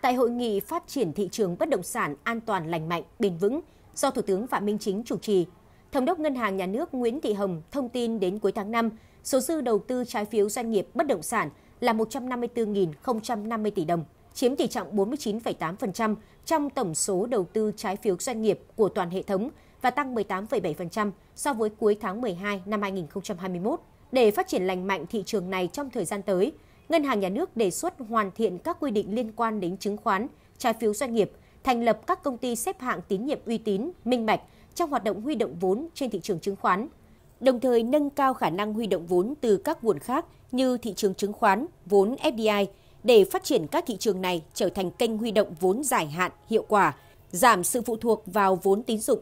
tại hội nghị phát triển thị trường bất động sản an toàn lành mạnh, bền vững do Thủ tướng Phạm Minh Chính chủ trì. Thống đốc Ngân hàng Nhà nước Nguyễn Thị Hồng thông tin đến cuối tháng 5, số dư đầu tư trái phiếu doanh nghiệp bất động sản là 154.050 tỷ đồng, chiếm tỷ trọng 49,8% trong tổng số đầu tư trái phiếu doanh nghiệp của toàn hệ thống và tăng 18,7% so với cuối tháng 12 năm 2021. Để phát triển lành mạnh thị trường này trong thời gian tới, Ngân hàng Nhà nước đề xuất hoàn thiện các quy định liên quan đến chứng khoán, trái phiếu doanh nghiệp, thành lập các công ty xếp hạng tín nhiệm uy tín, minh bạch trong hoạt động huy động vốn trên thị trường chứng khoán, đồng thời nâng cao khả năng huy động vốn từ các nguồn khác như thị trường chứng khoán, vốn FDI để phát triển các thị trường này trở thành kênh huy động vốn dài hạn hiệu quả, giảm sự phụ thuộc vào vốn tín dụng.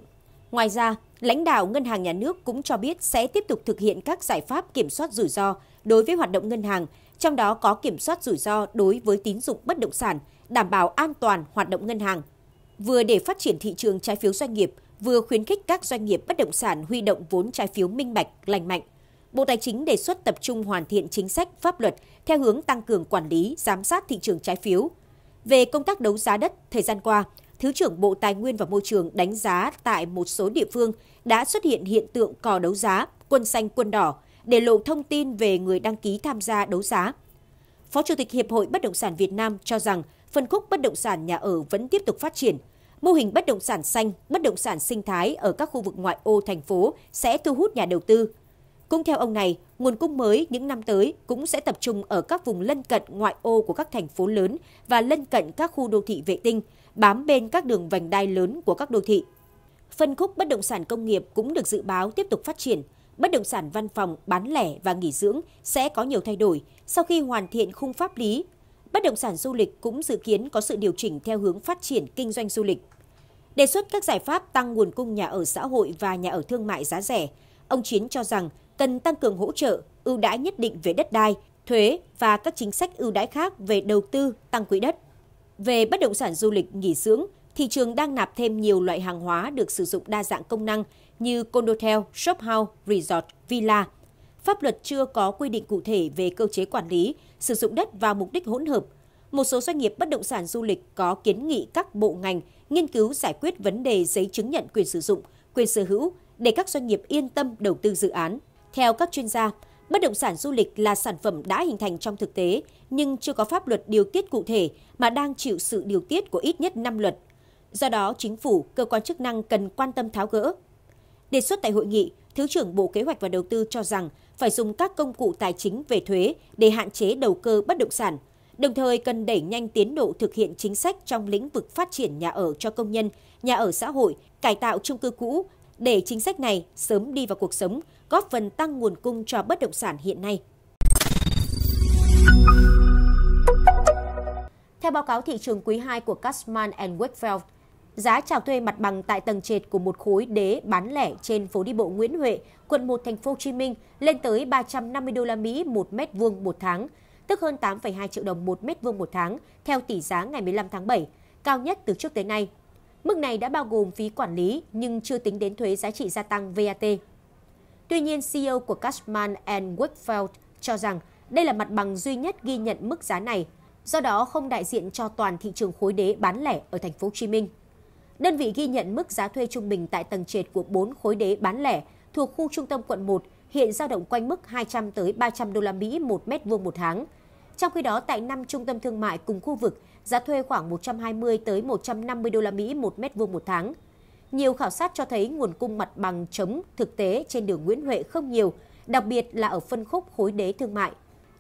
Ngoài ra, lãnh đạo ngân hàng nhà nước cũng cho biết sẽ tiếp tục thực hiện các giải pháp kiểm soát rủi ro đối với hoạt động ngân hàng trong đó có kiểm soát rủi ro đối với tín dụng bất động sản, đảm bảo an toàn hoạt động ngân hàng. Vừa để phát triển thị trường trái phiếu doanh nghiệp, vừa khuyến khích các doanh nghiệp bất động sản huy động vốn trái phiếu minh bạch, lành mạnh. Bộ Tài chính đề xuất tập trung hoàn thiện chính sách, pháp luật theo hướng tăng cường quản lý, giám sát thị trường trái phiếu. Về công tác đấu giá đất, thời gian qua, Thứ trưởng Bộ Tài nguyên và Môi trường đánh giá tại một số địa phương đã xuất hiện hiện tượng cò đấu giá, quân xanh quân đỏ, để lộ thông tin về người đăng ký tham gia đấu giá. Phó Chủ tịch Hiệp hội Bất động sản Việt Nam cho rằng phân khúc bất động sản nhà ở vẫn tiếp tục phát triển. Mô hình bất động sản xanh, bất động sản sinh thái ở các khu vực ngoại ô thành phố sẽ thu hút nhà đầu tư. Cũng theo ông này, nguồn cung mới những năm tới cũng sẽ tập trung ở các vùng lân cận ngoại ô của các thành phố lớn và lân cận các khu đô thị vệ tinh, bám bên các đường vành đai lớn của các đô thị. Phân khúc bất động sản công nghiệp cũng được dự báo tiếp tục phát triển – bất động sản văn phòng, bán lẻ và nghỉ dưỡng sẽ có nhiều thay đổi sau khi hoàn thiện khung pháp lý. Bất động sản du lịch cũng dự kiến có sự điều chỉnh theo hướng phát triển kinh doanh du lịch. Đề xuất các giải pháp tăng nguồn cung nhà ở xã hội và nhà ở thương mại giá rẻ, ông Chiến cho rằng cần tăng cường hỗ trợ, ưu đãi nhất định về đất đai, thuế và các chính sách ưu đãi khác về đầu tư, tăng quỹ đất. Về bất động sản du lịch nghỉ dưỡng, thị trường đang nạp thêm nhiều loại hàng hóa được sử dụng đa dạng công năng như Condotel, Shophouse, Resort, Villa. Pháp luật chưa có quy định cụ thể về cơ chế quản lý, sử dụng đất vào mục đích hỗn hợp. Một số doanh nghiệp bất động sản du lịch có kiến nghị các bộ ngành nghiên cứu giải quyết vấn đề giấy chứng nhận quyền sử dụng, quyền sở hữu để các doanh nghiệp yên tâm đầu tư dự án. Theo các chuyên gia, bất động sản du lịch là sản phẩm đã hình thành trong thực tế nhưng chưa có pháp luật điều tiết cụ thể mà đang chịu sự điều tiết của ít nhất 5 luật. Do đó, chính phủ, cơ quan chức năng cần quan tâm tháo gỡ, Đề xuất tại hội nghị, Thứ trưởng Bộ Kế hoạch và Đầu tư cho rằng phải dùng các công cụ tài chính về thuế để hạn chế đầu cơ bất động sản, đồng thời cần đẩy nhanh tiến độ thực hiện chính sách trong lĩnh vực phát triển nhà ở cho công nhân, nhà ở xã hội, cải tạo chung cư cũ để chính sách này sớm đi vào cuộc sống, góp phần tăng nguồn cung cho bất động sản hiện nay. Theo báo cáo thị trường quý 2 của Cashman Wakefield, giá chào thuê mặt bằng tại tầng trệt của một khối đế bán lẻ trên phố đi bộ Nguyễn Huệ, quận 1 thành phố Hồ Chí Minh lên tới 350 đô la Mỹ một mét vuông một tháng, tức hơn 8,2 triệu đồng một mét vuông một tháng theo tỷ giá ngày 15 tháng 7, cao nhất từ trước tới nay. Mức này đã bao gồm phí quản lý nhưng chưa tính đến thuế giá trị gia tăng VAT. Tuy nhiên, CEO của Cashman and Wakefield cho rằng đây là mặt bằng duy nhất ghi nhận mức giá này, do đó không đại diện cho toàn thị trường khối đế bán lẻ ở thành phố Hồ Chí Minh. Đơn vị ghi nhận mức giá thuê trung bình tại tầng trệt của 4 khối đế bán lẻ thuộc khu trung tâm quận 1 hiện dao động quanh mức 200 tới 300 đô la Mỹ một mét vuông một tháng. Trong khi đó tại năm trung tâm thương mại cùng khu vực, giá thuê khoảng 120 tới 150 đô la Mỹ một mét vuông một tháng. Nhiều khảo sát cho thấy nguồn cung mặt bằng trống thực tế trên đường Nguyễn Huệ không nhiều, đặc biệt là ở phân khúc khối đế thương mại.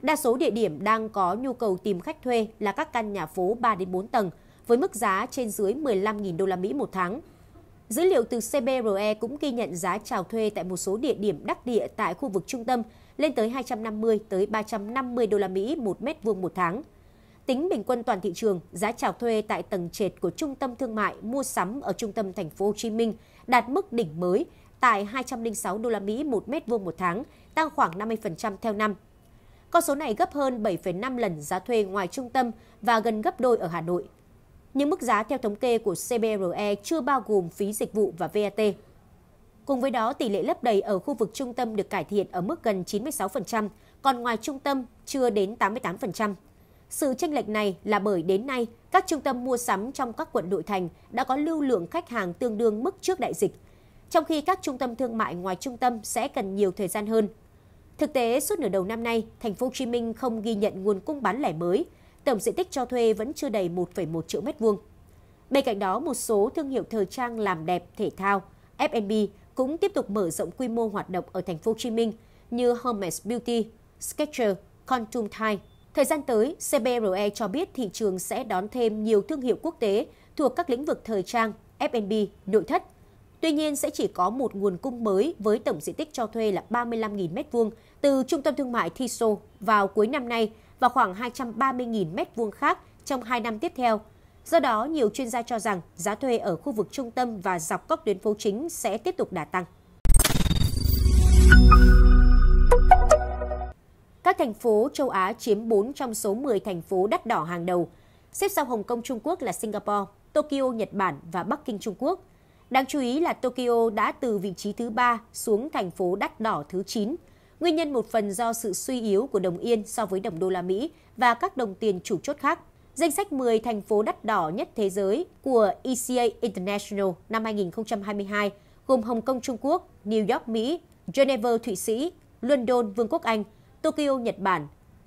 Đa số địa điểm đang có nhu cầu tìm khách thuê là các căn nhà phố 3 đến 4 tầng, với mức giá trên dưới 15.000 đô la Mỹ một tháng. Dữ liệu từ CBRE cũng ghi nhận giá chào thuê tại một số địa điểm đắc địa tại khu vực trung tâm lên tới 250 tới 350 đô la Mỹ một mét vuông một tháng. Tính bình quân toàn thị trường, giá chào thuê tại tầng trệt của trung tâm thương mại mua sắm ở trung tâm thành phố Hồ Chí Minh đạt mức đỉnh mới tại 206 đô la Mỹ một mét vuông một tháng, tăng khoảng 50% theo năm. Con số này gấp hơn 7,5 lần giá thuê ngoài trung tâm và gần gấp đôi ở Hà Nội nhưng mức giá theo thống kê của CBRE chưa bao gồm phí dịch vụ và VAT. Cùng với đó, tỷ lệ lấp đầy ở khu vực trung tâm được cải thiện ở mức gần 96%, còn ngoài trung tâm chưa đến 88%. Sự chênh lệch này là bởi đến nay, các trung tâm mua sắm trong các quận nội thành đã có lưu lượng khách hàng tương đương mức trước đại dịch, trong khi các trung tâm thương mại ngoài trung tâm sẽ cần nhiều thời gian hơn. Thực tế, suốt nửa đầu năm nay, thành phố Hồ Chí Minh không ghi nhận nguồn cung bán lẻ mới, tổng diện tích cho thuê vẫn chưa đầy 1,1 triệu mét vuông. Bên cạnh đó, một số thương hiệu thời trang làm đẹp, thể thao, F&B cũng tiếp tục mở rộng quy mô hoạt động ở thành phố Hồ Chí Minh như Hermes Beauty, Skechers, Contum Thai. Thời gian tới, CBRE cho biết thị trường sẽ đón thêm nhiều thương hiệu quốc tế thuộc các lĩnh vực thời trang, F&B, nội thất. Tuy nhiên sẽ chỉ có một nguồn cung mới với tổng diện tích cho thuê là 35.000 m2 từ trung tâm thương mại Thisô vào cuối năm nay và khoảng 230.000 m2 khác trong 2 năm tiếp theo. Do đó, nhiều chuyên gia cho rằng giá thuê ở khu vực trung tâm và dọc các tuyến phố chính sẽ tiếp tục đà tăng. Các thành phố châu Á chiếm 4 trong số 10 thành phố đắt đỏ hàng đầu, xếp sau Hồng Kông Trung Quốc là Singapore, Tokyo Nhật Bản và Bắc Kinh Trung Quốc. Đáng chú ý là Tokyo đã từ vị trí thứ 3 xuống thành phố đắt đỏ thứ 9 Nguyên nhân một phần do sự suy yếu của đồng yên so với đồng đô la Mỹ và các đồng tiền chủ chốt khác. Danh sách 10 thành phố đắt đỏ nhất thế giới của ECA International năm 2022 gồm Hồng Kông Trung Quốc, New York Mỹ, Geneva Thụy Sĩ, London Vương quốc Anh, Tokyo Nhật Bản,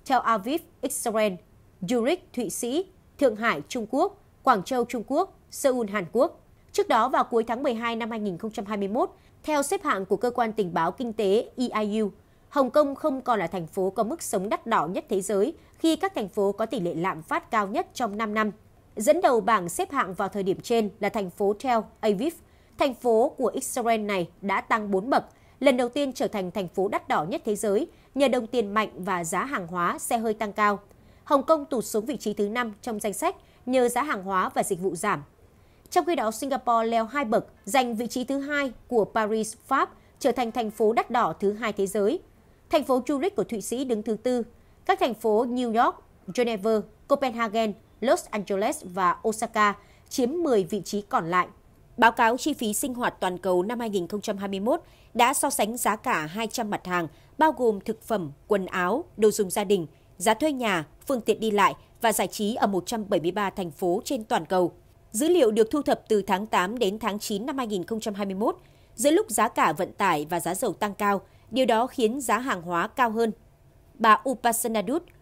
Tel Aviv Israel, Zurich Thụy Sĩ, Thượng Hải Trung Quốc, Quảng Châu Trung Quốc, Seoul Hàn Quốc. Trước đó vào cuối tháng 12 năm 2021, theo xếp hạng của cơ quan tình báo kinh tế EIU, Hồng Kông không còn là thành phố có mức sống đắt đỏ nhất thế giới khi các thành phố có tỷ lệ lạm phát cao nhất trong 5 năm. Dẫn đầu bảng xếp hạng vào thời điểm trên là thành phố Tel Aviv. Thành phố của Israel này đã tăng 4 bậc, lần đầu tiên trở thành thành phố đắt đỏ nhất thế giới nhờ đồng tiền mạnh và giá hàng hóa xe hơi tăng cao. Hồng Kông tụt xuống vị trí thứ 5 trong danh sách nhờ giá hàng hóa và dịch vụ giảm. Trong khi đó, Singapore leo hai bậc, giành vị trí thứ hai của Paris, Pháp, trở thành thành phố đắt đỏ thứ hai thế giới Thành phố Zurich của Thụy Sĩ đứng thứ tư. Các thành phố New York, Geneva, Copenhagen, Los Angeles và Osaka chiếm 10 vị trí còn lại. Báo cáo chi phí sinh hoạt toàn cầu năm 2021 đã so sánh giá cả 200 mặt hàng, bao gồm thực phẩm, quần áo, đồ dùng gia đình, giá thuê nhà, phương tiện đi lại và giải trí ở 173 thành phố trên toàn cầu. Dữ liệu được thu thập từ tháng 8 đến tháng 9 năm 2021, giữa lúc giá cả vận tải và giá dầu tăng cao, Điều đó khiến giá hàng hóa cao hơn. Bà Upasana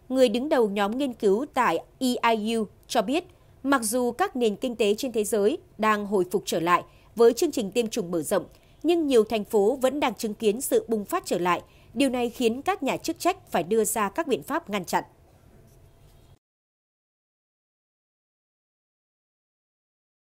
người đứng đầu nhóm nghiên cứu tại EIU, cho biết mặc dù các nền kinh tế trên thế giới đang hồi phục trở lại với chương trình tiêm chủng mở rộng, nhưng nhiều thành phố vẫn đang chứng kiến sự bùng phát trở lại. Điều này khiến các nhà chức trách phải đưa ra các biện pháp ngăn chặn.